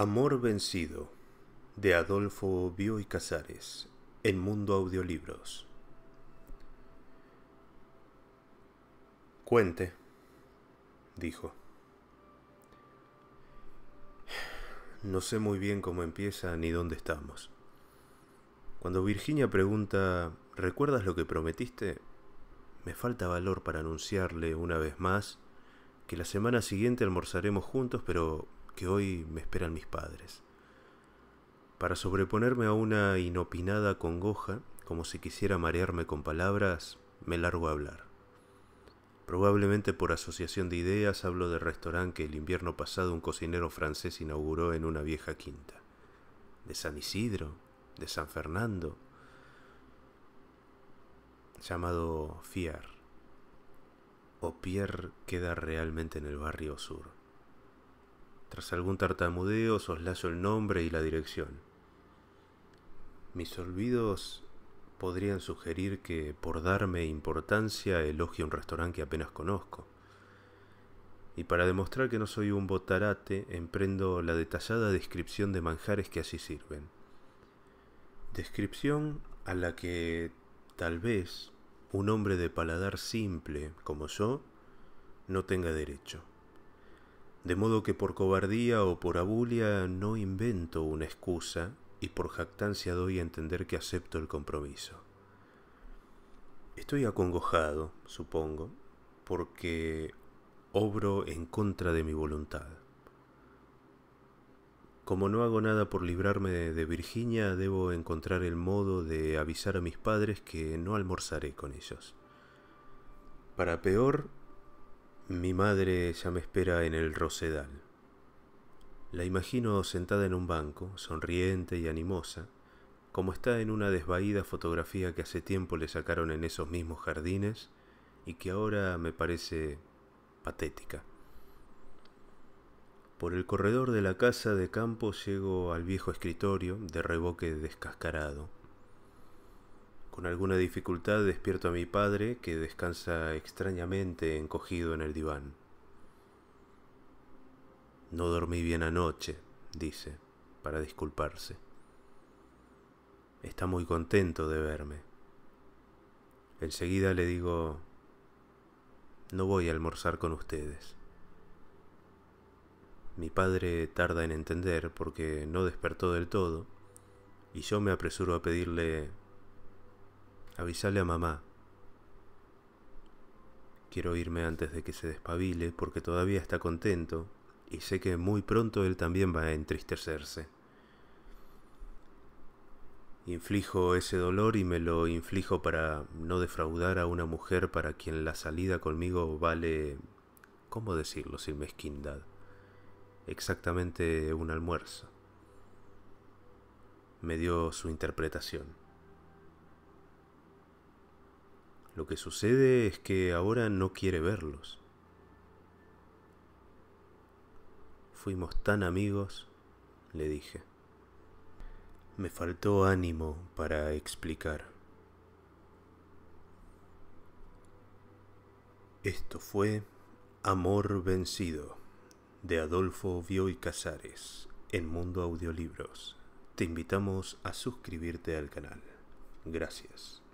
Amor vencido de Adolfo y Casares en Mundo Audiolibros. Cuente, dijo. No sé muy bien cómo empieza ni dónde estamos. Cuando Virginia pregunta, ¿recuerdas lo que prometiste? Me falta valor para anunciarle una vez más que la semana siguiente almorzaremos juntos, pero que hoy me esperan mis padres. Para sobreponerme a una inopinada congoja, como si quisiera marearme con palabras, me largo a hablar. Probablemente por asociación de ideas hablo del restaurante que el invierno pasado un cocinero francés inauguró en una vieja quinta. De San Isidro, de San Fernando, llamado Fiar. O Pierre queda realmente en el barrio sur. Tras algún tartamudeo soslazo el nombre y la dirección. Mis olvidos podrían sugerir que por darme importancia elogie un restaurante que apenas conozco. Y para demostrar que no soy un botarate, emprendo la detallada descripción de manjares que así sirven. Descripción a la que tal vez un hombre de paladar simple como yo no tenga derecho. De modo que por cobardía o por abulia no invento una excusa y por jactancia doy a entender que acepto el compromiso. Estoy acongojado, supongo, porque obro en contra de mi voluntad. Como no hago nada por librarme de, Virginia, debo encontrar el modo de avisar a mis padres que no almorzaré con ellos. Para peor, mi madre ya me espera en el Rosedal. La imagino sentada en un banco, sonriente y animosa, como está en una desvaída fotografía que hace tiempo le sacaron en esos mismos jardines y que ahora me parece patética. Por el corredor de la casa de campo llego al viejo escritorio de reboque descascarado con alguna dificultad despierto a mi padre, que descansa extrañamente encogido en el diván. No dormí bien anoche, dice, para disculparse. Está muy contento de verme. Enseguida le digo, no voy a almorzar con ustedes. Mi padre tarda en entender porque no despertó del todo, y yo me apresuro a pedirle Avisale a mamá. Quiero irme antes de que se despabile porque todavía está contento y sé que muy pronto él también va a entristecerse. Inflijo ese dolor y me lo inflijo para no defraudar a una mujer para quien la salida conmigo vale, ¿cómo decirlo sin mezquindad? Exactamente un almuerzo. Me dio su interpretación. Lo que sucede es que ahora no quiere verlos. Fuimos tan amigos, le dije. Me faltó ánimo para explicar. Esto fue Amor Vencido, de Adolfo Bioy Casares, en Mundo Audiolibros. Te invitamos a suscribirte al canal. Gracias.